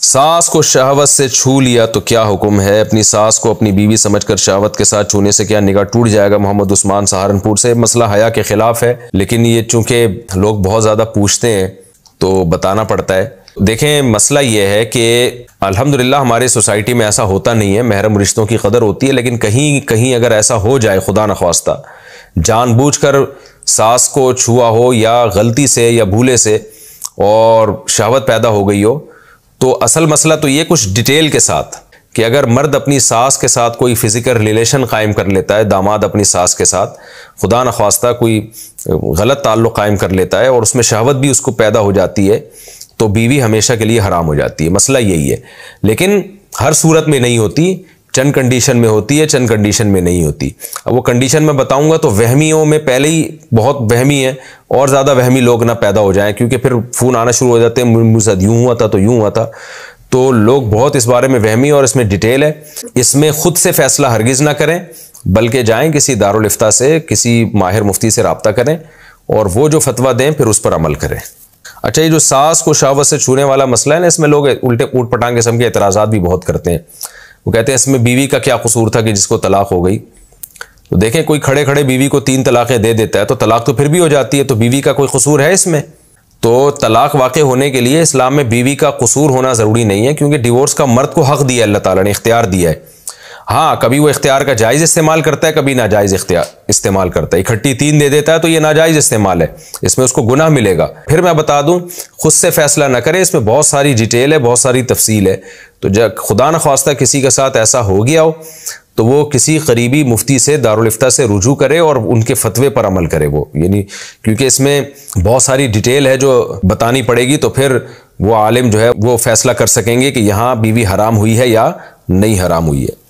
सास को शहावत से छू लिया तो क्या हुक्म है अपनी सास को अपनी बीवी समझकर शहावत के साथ छूने से क्या निगाह टूट जाएगा मोहम्मद उस्मान सहारनपुर से मसला हया के खिलाफ है लेकिन ये चूंकि लोग बहुत ज़्यादा पूछते हैं तो बताना पड़ता है देखें मसला यह है कि अल्हम्दुलिल्लाह हमारे सोसाइटी में ऐसा होता नहीं है महरम रिश्तों की कदर होती है लेकिन कहीं कहीं अगर ऐसा हो जाए खुदा नख्वास्ता जानबूझकर सास को छुआ हो या गलती से या भूले से और शहावत पैदा हो गई हो तो असल मसला तो ये कुछ डिटेल के साथ कि अगर मर्द अपनी सास के साथ कोई फिज़िकल रिलेशन कायम कर लेता है दामाद अपनी सास के साथ खुदा नख्वास्ता कोई गलत ताल्लुक़ कायम कर लेता है और उसमें शहवत भी उसको पैदा हो जाती है तो बीवी हमेशा के लिए हराम हो जाती है मसला यही है लेकिन हर सूरत में नहीं होती चंद कंडीशन में होती है चंद कंडीशन में नहीं होती अब वो कंडीशन में बताऊंगा तो वहमियों में पहले ही बहुत वहमी है और ज़्यादा वहमी लोग ना पैदा हो जाएं क्योंकि फिर फ़ोन आना शुरू हो जाते हैं मुझसे यूँ हुआ था तो यूँ हुआ था तो लोग बहुत इस बारे में वहमी और इसमें डिटेल है इसमें खुद से फैसला हरगिज़ ना करें बल्कि जाएँ किसी दारुलफ्ता से किसी माहिर मुफ्ती से रबता करें और वो जो फतवा दें फिर उस पर अमल करें अच्छा ये जो सास को शावत से छूने वाला मसला है ना इसमें लोग उल्टे ऊट पटांग किस्म के एतराज़ा भी बहुत करते हैं वो कहते हैं इसमें बीवी का क्या कसूर था कि जिसको तलाक हो गई तो देखें कोई खड़े खड़े बीवी को तीन तलाक़ें दे देता है तो तलाक तो फिर भी हो जाती है तो बीवी का कोई कसूर है इसमें तो तलाक वाक़ होने के लिए इस्लाम में बीवी का कसूर होना ज़रूरी नहीं है क्योंकि डिवोर्स का मर्द को हक़ दिया अल्लाह ताला ने इख्तियार दिया है हाँ कभी वो इख्तियार का जायज़ इस्तेमाल करता है कभी नाजायज़ इख्तियार इस्तेमाल करता है इकट्ठी तीन दे देता है तो ये नाजायज़ इस्तेमाल है इसमें उसको गुनाह मिलेगा फिर मैं बता दूँ खुद से फ़ैसला ना करें इसमें बहुत सारी डिटेल है बहुत सारी तफसील है तो जब खुदा न खास्ता किसी के साथ ऐसा हो गया हो तो वो किसी करीबी मुफ्ती से दारुलफ्ता से रुजू करे और उनके फतवे पर अमल करे वो यानी क्योंकि इसमें बहुत सारी डिटेल है जो बतानी पड़ेगी तो फिर वो आलिम जो है वो फैसला कर सकेंगे कि यहाँ बीवी हराम हुई है या नहीं हराम हुई है